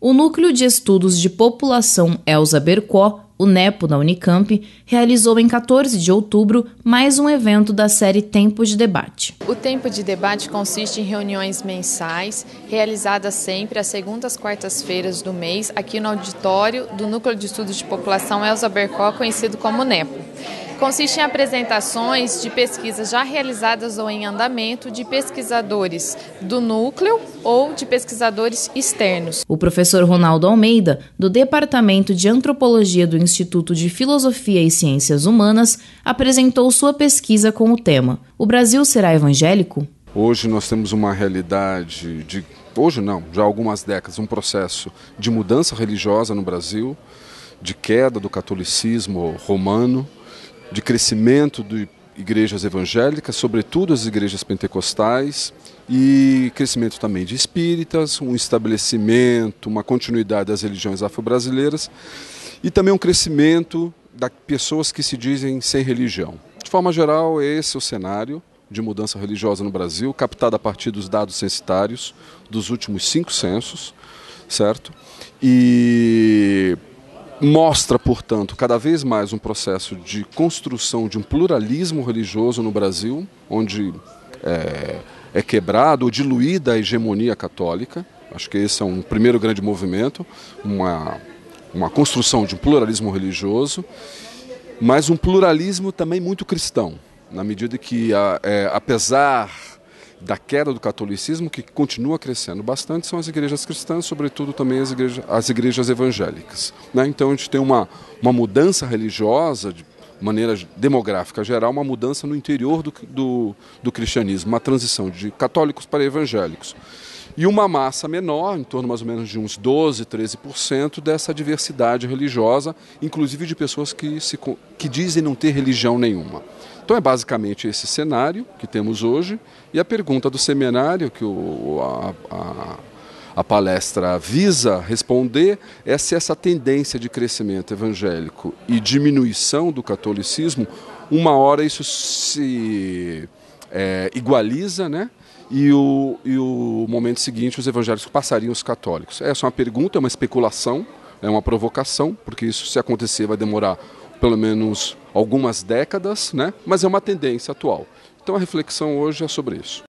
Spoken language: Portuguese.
O Núcleo de Estudos de População Elza Bercó, o NEPO da Unicamp, realizou em 14 de outubro mais um evento da série Tempo de Debate. O Tempo de Debate consiste em reuniões mensais, realizadas sempre às segundas e quartas-feiras do mês, aqui no auditório do Núcleo de Estudos de População Elza Bercó, conhecido como NEPO consiste em apresentações de pesquisas já realizadas ou em andamento de pesquisadores do núcleo ou de pesquisadores externos. O professor Ronaldo Almeida, do Departamento de Antropologia do Instituto de Filosofia e Ciências Humanas, apresentou sua pesquisa com o tema: O Brasil será evangélico? Hoje nós temos uma realidade de hoje não, já há algumas décadas, um processo de mudança religiosa no Brasil, de queda do catolicismo romano, de crescimento de igrejas evangélicas, sobretudo as igrejas pentecostais, e crescimento também de espíritas, um estabelecimento, uma continuidade das religiões afro-brasileiras e também um crescimento das pessoas que se dizem sem religião. De forma geral, é esse é o cenário de mudança religiosa no Brasil, captado a partir dos dados censitários dos últimos cinco censos, certo? E Mostra, portanto, cada vez mais um processo de construção de um pluralismo religioso no Brasil, onde é, é quebrado ou diluída a hegemonia católica. Acho que esse é um primeiro grande movimento, uma, uma construção de um pluralismo religioso, mas um pluralismo também muito cristão, na medida que, a, é, apesar da queda do catolicismo, que continua crescendo bastante, são as igrejas cristãs, sobretudo também as igrejas, as igrejas evangélicas. Né? Então a gente tem uma, uma mudança religiosa, de maneira demográfica geral, uma mudança no interior do, do, do cristianismo, uma transição de católicos para evangélicos e uma massa menor, em torno mais ou menos de uns 12, 13% dessa diversidade religiosa, inclusive de pessoas que, se, que dizem não ter religião nenhuma. Então é basicamente esse cenário que temos hoje e a pergunta do seminário que o, a, a, a palestra visa responder é se essa tendência de crescimento evangélico e diminuição do catolicismo, uma hora isso se é, igualiza, né? e o, e o momento seguinte os evangélicos passariam os católicos. Essa é uma pergunta, é uma especulação, é uma provocação, porque isso se acontecer vai demorar pelo menos algumas décadas, né? mas é uma tendência atual. Então a reflexão hoje é sobre isso.